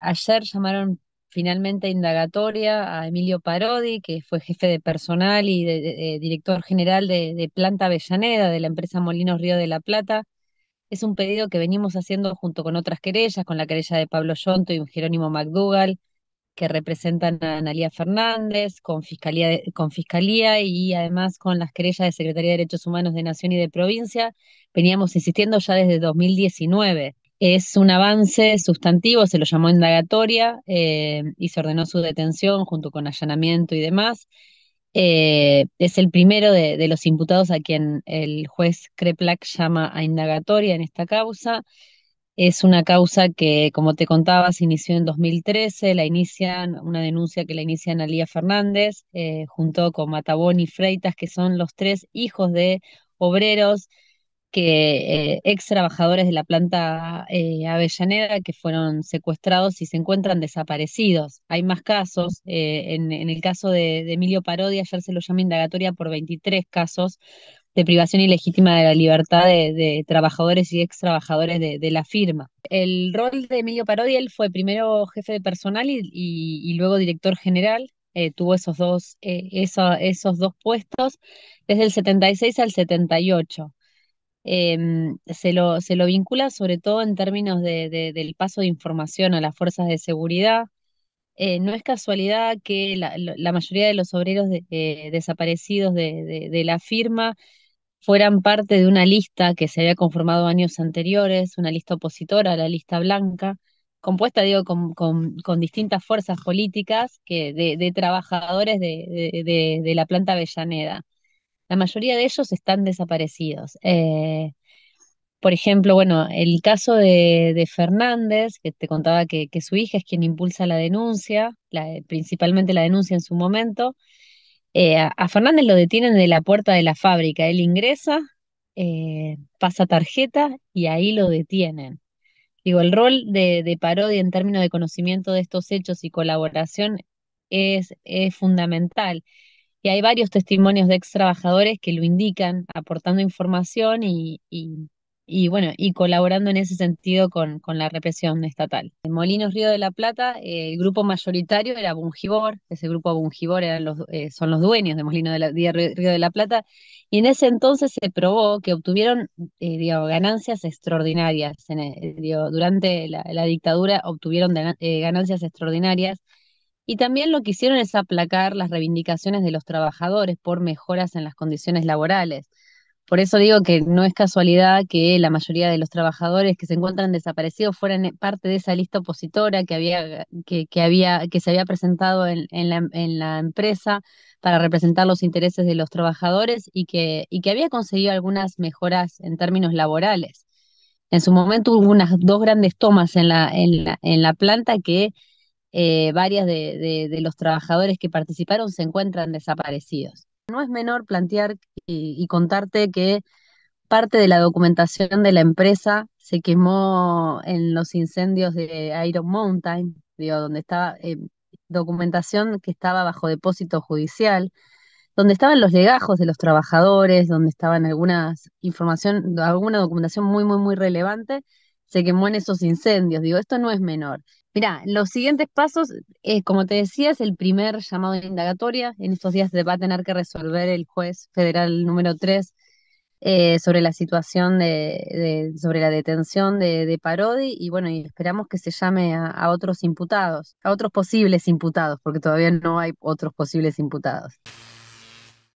Ayer llamaron finalmente a indagatoria a Emilio Parodi, que fue jefe de personal y director general de, Planta Avellaneda de la empresa Molinos Río de la Plata. Es un pedido que venimos haciendo junto con otras querellas, con la querella de Pablo Yonto y Jerónimo McDougall, que representan a Analía Fernández, con fiscalía, con fiscalía y además con las querellas de Secretaría de Derechos Humanos de Nación y de Provincia. Veníamos insistiendo ya desde 2019 es un avance sustantivo, se lo llamó indagatoria eh, y se ordenó su detención junto con allanamiento y demás. Eh, es el primero de, los imputados a quien el juez Kreplak llama a indagatoria en esta causa. Es una causa que, como te contaba, se inició en 2013, la inician, una denuncia que la inician Alía Fernández, eh, junto con Matabón y Freitas, que son los tres hijos de obreros que eh, ex trabajadores de la planta eh, Avellaneda que fueron secuestrados y se encuentran desaparecidos. Hay más casos. Eh, en, el caso de, Emilio Parodi, ayer se lo llama indagatoria por 23 casos de privación ilegítima de la libertad de, trabajadores y ex trabajadores de, la firma. El rol de Emilio Parodi, él fue primero jefe de personal y, luego director general. tuvo esos dos, esos dos puestos desde el 76 al 78. Em, se, lo, vincula sobre todo en términos del paso de información a las fuerzas de seguridad. Eh, no es casualidad que la, mayoría de los obreros eh, desaparecidos de, la firma fueran parte de una lista que se había conformado años anteriores, una lista opositora a la lista blanca, compuesta, digo, con, distintas fuerzas políticas que, de, trabajadores de, la planta Avellaneda la mayoría de ellos están desaparecidos. Eh, por ejemplo, bueno, el caso de, Fernández, que te contaba que, su hija es quien impulsa la denuncia, eh, principalmente la denuncia en su momento. Eh, a, Fernández lo detienen de la puerta de la fábrica. Él ingresa, pasa tarjeta y ahí lo detienen. Digo, el rol de, parodia en términos de conocimiento de estos hechos y colaboración es, es fundamental. Y hay varios testimonios de ex trabajadores que lo indican, aportando información y, y, bueno, y colaborando en ese sentido con, con, la represión estatal. En Molinos Río de la Plata, el grupo mayoritario era Bungibor, ese grupo Bungibor eran los, eh, son los dueños de Molinos de, Río de la Plata, y en ese entonces se probó que obtuvieron eh, ganancias extraordinarias. durante la, dictadura obtuvieron eh, ganancias extraordinarias y también lo que hicieron es aplacar las reivindicaciones de los trabajadores por mejoras en las condiciones laborales. Por eso digo que no es casualidad que la mayoría de los trabajadores que se encuentran desaparecidos fueran e, parte de esa lista opositora que había que, se había presentado en, la, empresa para representar los intereses de los trabajadores y que, que había conseguido algunas mejoras en términos laborales. En su momento hubo unas dos grandes tomas en la, en la planta que eh, varias de, los trabajadores que participaron se encuentran desaparecidos. No es menor plantear y, contarte que parte de la documentación de la empresa se quemó en los incendios de Iron Mountain, donde estaba eh, documentación que estaba bajo depósito judicial, donde estaban los legajos de los trabajadores, donde estaban algunas información, alguna documentación muy, muy, muy relevante se quemó en esos incendios. Digo, esto no es menor. Mirá, los siguientes pasos, eh, como te decía, es el primer llamado de indagatoria. En estos días se va a tener que resolver el juez federal número 3 eh, sobre la situación de, sobre la detención de, Parodi y bueno, y esperamos que se llame a, otros imputados, a otros posibles imputados, porque todavía no hay otros posibles imputados.